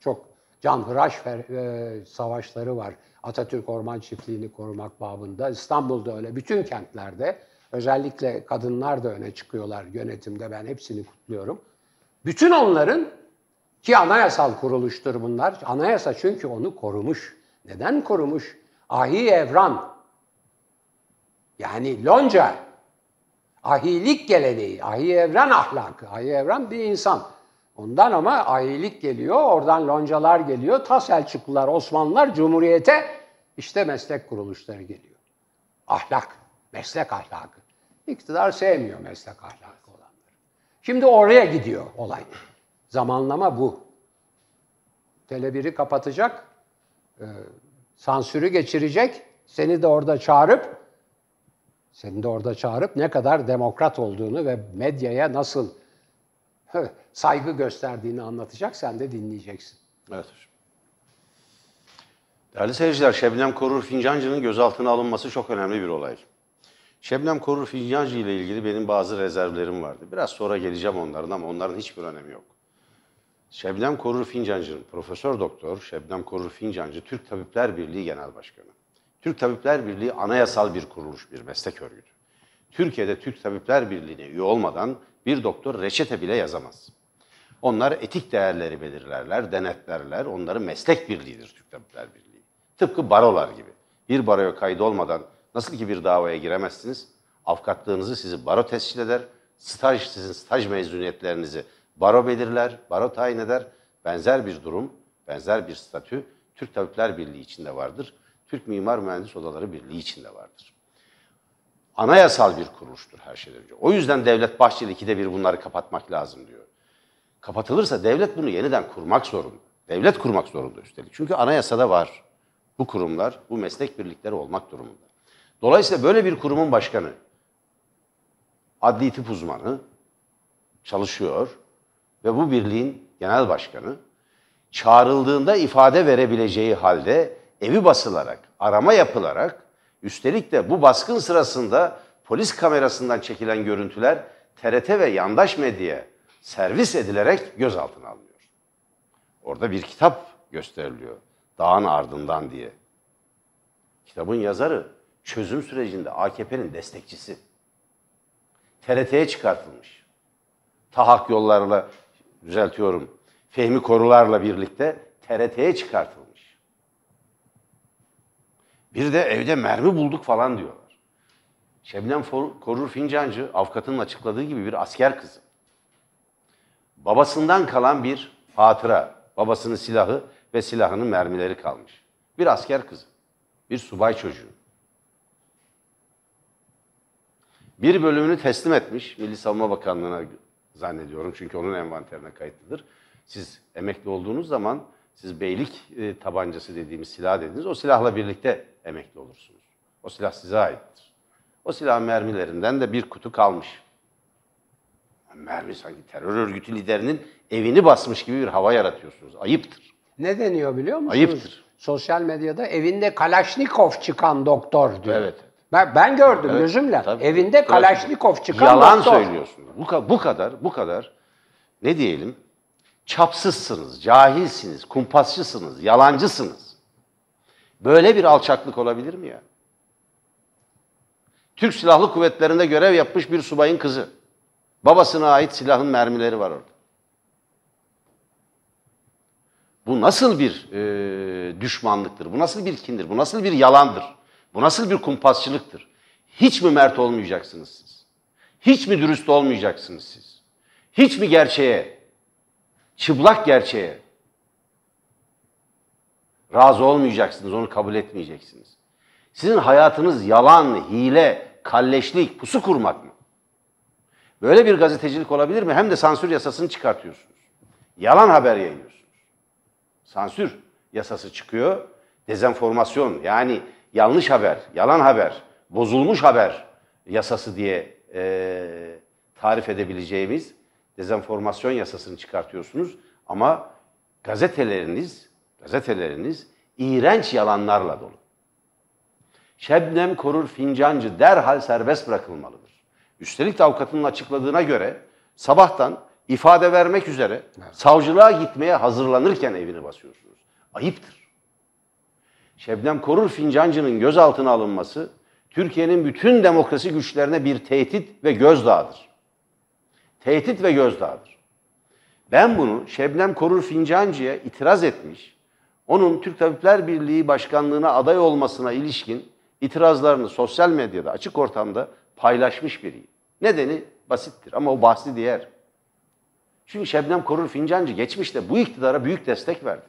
[SPEAKER 2] çok canhıraş e, savaşları var. Atatürk Orman Çiftliği'ni korumak babında. İstanbul'da öyle, bütün kentlerde. Özellikle kadınlar da öne çıkıyorlar yönetimde. Ben hepsini kutluyorum. Bütün onların ki anayasal kuruluştur bunlar. Anayasa çünkü onu korumuş. Neden korumuş? Ahi Evran. Yani lonca Ahilik geleneği, ahi evren ahlakı. Ahi evren bir insan. Ondan ama ahilik geliyor, oradan loncalar geliyor, ta Selçuklular, Osmanlılar, Cumhuriyete işte meslek kuruluşları geliyor. Ahlak, meslek ahlakı. İktidar sevmiyor meslek ahlakı olanları. Şimdi oraya gidiyor olay. Zamanlama bu. Telebiri kapatacak, e, sansürü geçirecek, seni de orada çağırıp seni de orada çağırıp ne kadar demokrat olduğunu ve medyaya nasıl [laughs] saygı gösterdiğini anlatacak. Sen de dinleyeceksin.
[SPEAKER 1] Evet hocam. Değerli seyirciler, Şebnem Korur Fincancı'nın gözaltına alınması çok önemli bir olay. Şebnem Korur Fincancı ile ilgili benim bazı rezervlerim vardı. Biraz sonra geleceğim onların ama onların hiçbir önemi yok. Şebnem Korur Fincancı'nın, Profesör Doktor Şebnem Korur Fincancı, Türk Tabipler Birliği Genel Başkanı. Türk Tabipler Birliği anayasal bir kuruluş, bir meslek örgütü. Türkiye'de Türk Tabipler Birliği'ne üye olmadan bir doktor reçete bile yazamaz. Onlar etik değerleri belirlerler, denetlerler. Onların meslek birliğidir Türk Tabipler Birliği. Tıpkı barolar gibi. Bir baroya kayıt olmadan nasıl ki bir davaya giremezsiniz, avukatlığınızı sizi baro tescil eder, staj sizin staj mezuniyetlerinizi baro belirler, baro tayin eder. Benzer bir durum, benzer bir statü Türk Tabipler Birliği içinde vardır. Türk Mimar Mühendis Odaları Birliği içinde vardır. Anayasal bir kuruluştur her şeyden önce. O yüzden Devlet Bahçeli ikide bir bunları kapatmak lazım diyor. Kapatılırsa devlet bunu yeniden kurmak zorunda. Devlet kurmak zorunda üstelik. Çünkü anayasada var. Bu kurumlar, bu meslek birlikleri olmak durumunda. Dolayısıyla böyle bir kurumun başkanı, adli tıp uzmanı çalışıyor ve bu birliğin genel başkanı çağrıldığında ifade verebileceği halde evi basılarak, arama yapılarak, üstelik de bu baskın sırasında polis kamerasından çekilen görüntüler TRT ve yandaş medyaya servis edilerek gözaltına alınıyor. Orada bir kitap gösteriliyor. Dağın ardından diye. Kitabın yazarı çözüm sürecinde AKP'nin destekçisi. TRT'ye çıkartılmış. Tahak yollarla düzeltiyorum. Fehmi Korular'la birlikte TRT'ye çıkartılmış. Bir de evde mermi bulduk falan diyorlar. Şebnem Korur Fincancı, avukatının açıkladığı gibi bir asker kızı. Babasından kalan bir hatıra. Babasının silahı ve silahının mermileri kalmış. Bir asker kızı. Bir subay çocuğu. Bir bölümünü teslim etmiş Milli Savunma Bakanlığı'na zannediyorum. Çünkü onun envanterine kayıtlıdır. Siz emekli olduğunuz zaman siz beylik e, tabancası dediğimiz silah dediniz. O silahla birlikte emekli olursunuz. O silah size aittir. O silah mermilerinden de bir kutu kalmış. Mermi sanki terör örgütü liderinin evini basmış gibi bir hava yaratıyorsunuz. Ayıptır.
[SPEAKER 2] Ne deniyor biliyor musunuz? Ayıptır. Sosyal medyada evinde Kalaşnikov çıkan doktor diyor. Evet. Ben, ben gördüm evet, gözümle. Tabii. Evinde Kalaşnikov çıkan Yalan doktor. Yalan söylüyorsunuz.
[SPEAKER 1] Bu, bu kadar, bu kadar ne diyelim çapsızsınız, cahilsiniz, kumpasçısınız, yalancısınız. Böyle bir alçaklık olabilir mi ya? Türk Silahlı Kuvvetleri'nde görev yapmış bir subayın kızı. Babasına ait silahın mermileri var orada. Bu nasıl bir e, düşmanlıktır? Bu nasıl bir kindir? Bu nasıl bir yalandır? Bu nasıl bir kumpasçılıktır? Hiç mi mert olmayacaksınız siz? Hiç mi dürüst olmayacaksınız siz? Hiç mi gerçeğe, çıplak gerçeğe, Razı olmayacaksınız, onu kabul etmeyeceksiniz. Sizin hayatınız yalan, hile, kalleşlik, pusu kurmak mı? Böyle bir gazetecilik olabilir mi? Hem de sansür yasasını çıkartıyorsunuz. Yalan haber yayıyorsunuz. Sansür yasası çıkıyor. Dezenformasyon yani yanlış haber, yalan haber, bozulmuş haber yasası diye e, tarif edebileceğimiz dezenformasyon yasasını çıkartıyorsunuz. Ama gazeteleriniz Gazeteleriniz iğrenç yalanlarla dolu. Şebnem Korur Fincancı derhal serbest bırakılmalıdır. Üstelik de avukatının açıkladığına göre sabahtan ifade vermek üzere evet. savcılığa gitmeye hazırlanırken evini basıyorsunuz. Ayıptır. Şebnem Korur Fincancı'nın gözaltına alınması Türkiye'nin bütün demokrasi güçlerine bir tehdit ve gözdağıdır. Tehdit ve gözdağıdır. Ben bunu Şebnem Korur Fincancı'ya itiraz etmiş, onun Türk Tabipler Birliği Başkanlığı'na aday olmasına ilişkin itirazlarını sosyal medyada, açık ortamda paylaşmış biri. Nedeni basittir ama o bahsi diğer. Çünkü Şebnem Korur Fincancı geçmişte bu iktidara büyük destek verdi.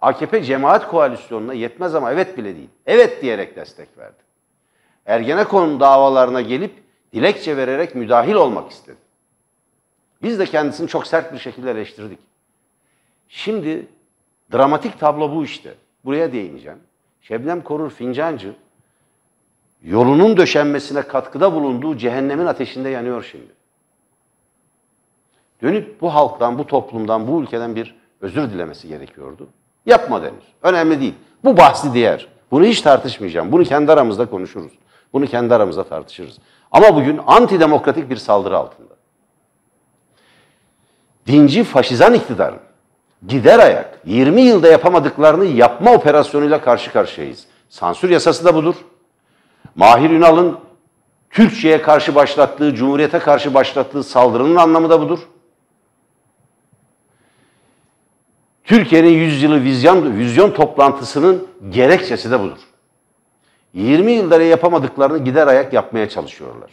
[SPEAKER 1] AKP cemaat koalisyonuna yetmez ama evet bile değil. Evet diyerek destek verdi. Ergenekon davalarına gelip dilekçe vererek müdahil olmak istedi. Biz de kendisini çok sert bir şekilde eleştirdik. Şimdi Dramatik tablo bu işte. Buraya değineceğim. Şebnem Korur Fincancı yolunun döşenmesine katkıda bulunduğu cehennemin ateşinde yanıyor şimdi. Dönüp bu halktan, bu toplumdan, bu ülkeden bir özür dilemesi gerekiyordu. Yapma denir. Önemli değil. Bu bahsi diğer. Bunu hiç tartışmayacağım. Bunu kendi aramızda konuşuruz. Bunu kendi aramızda tartışırız. Ama bugün antidemokratik bir saldırı altında. Dinci faşizan iktidarın gider ayak 20 yılda yapamadıklarını yapma operasyonuyla karşı karşıyayız. Sansür yasası da budur. Mahir Ünal'ın Türkçe'ye karşı başlattığı, Cumhuriyet'e karşı başlattığı saldırının anlamı da budur. Türkiye'nin yüzyılı vizyon, vizyon toplantısının gerekçesi de budur. 20 yıldır yapamadıklarını gider ayak yapmaya çalışıyorlar.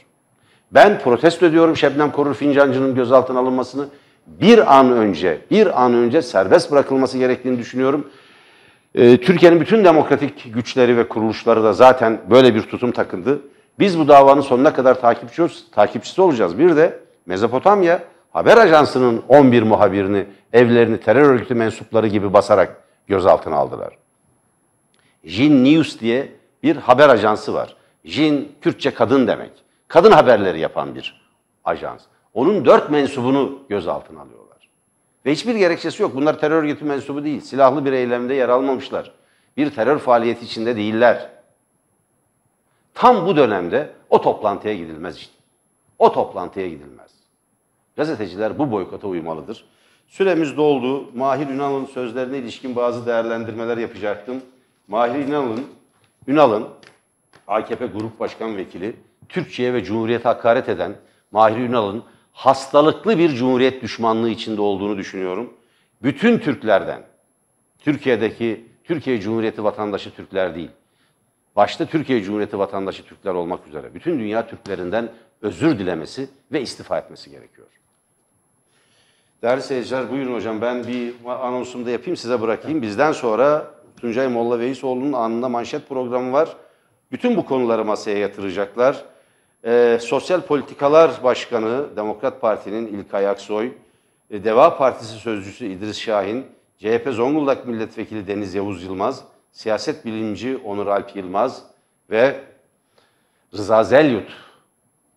[SPEAKER 1] Ben protesto ediyorum Şebnem Korur Fincancı'nın gözaltına alınmasını bir an önce, bir an önce serbest bırakılması gerektiğini düşünüyorum. E, Türkiye'nin bütün demokratik güçleri ve kuruluşları da zaten böyle bir tutum takındı. Biz bu davanın sonuna kadar takipçi, takipçisi olacağız. Bir de Mezopotamya haber ajansının 11 muhabirini, evlerini terör örgütü mensupları gibi basarak gözaltına aldılar. Jin News diye bir haber ajansı var. Jin, Kürtçe kadın demek. Kadın haberleri yapan bir ajans. Onun dört mensubunu gözaltına alıyorlar. Ve hiçbir gerekçesi yok. Bunlar terör örgütü mensubu değil. Silahlı bir eylemde yer almamışlar. Bir terör faaliyeti içinde değiller. Tam bu dönemde o toplantıya gidilmez işte. O toplantıya gidilmez. Gazeteciler bu boykota uymalıdır. Süremiz doldu. Mahir Ünal'ın sözlerine ilişkin bazı değerlendirmeler yapacaktım. Mahir Ünal'ın Ünal'ın AKP Grup Başkan Vekili Türkçe'ye ve Cumhuriyet'e hakaret eden Mahir Ünal'ın hastalıklı bir cumhuriyet düşmanlığı içinde olduğunu düşünüyorum. Bütün Türklerden, Türkiye'deki Türkiye Cumhuriyeti vatandaşı Türkler değil, başta Türkiye Cumhuriyeti vatandaşı Türkler olmak üzere bütün dünya Türklerinden özür dilemesi ve istifa etmesi gerekiyor. Değerli seyirciler buyurun hocam ben bir anonsumda yapayım size bırakayım. Bizden sonra Tuncay Molla Veysoğlu'nun anında manşet programı var. Bütün bu konuları masaya yatıracaklar e, Sosyal Politikalar Başkanı Demokrat Parti'nin İlkay Aksoy, e, Deva Partisi Sözcüsü İdris Şahin, CHP Zonguldak Milletvekili Deniz Yavuz Yılmaz, siyaset bilimci Onur Alp Yılmaz ve Rıza Zelyut,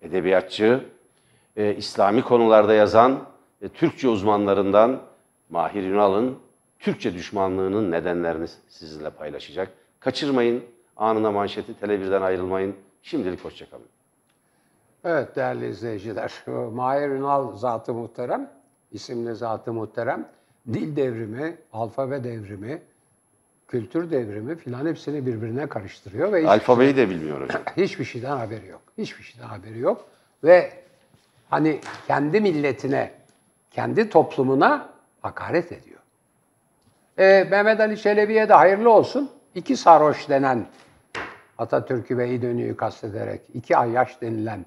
[SPEAKER 1] edebiyatçı, e, İslami konularda yazan e, Türkçe uzmanlarından Mahir Ünal'ın Türkçe düşmanlığının nedenlerini sizinle paylaşacak. Kaçırmayın anına manşeti, tele ayrılmayın. Şimdilik hoşçakalın.
[SPEAKER 2] Evet değerli izleyiciler, [laughs] Mahir Ünal Zatı Muhterem, isimli Zatı Muhterem, dil devrimi, alfabe devrimi, kültür devrimi filan hepsini birbirine karıştırıyor. ve Alfabeyi şey, de bilmiyor hocam. [clears throat] Hiçbir şeyden haberi yok. Hiçbir şeyden haberi yok. Ve hani kendi milletine, kendi toplumuna hakaret ediyor. E, Mehmet Ali Çelebi'ye de hayırlı olsun. İki sarhoş denen Atatürk'ü ve İdönü'yü kastederek iki ayyaş denilen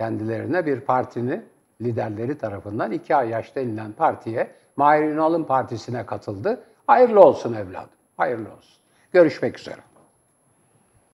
[SPEAKER 2] kendilerine bir partini liderleri tarafından iki ay yaş denilen partiye, Mahir Ünal'ın partisine katıldı. Hayırlı olsun evladım, hayırlı olsun. Görüşmek üzere.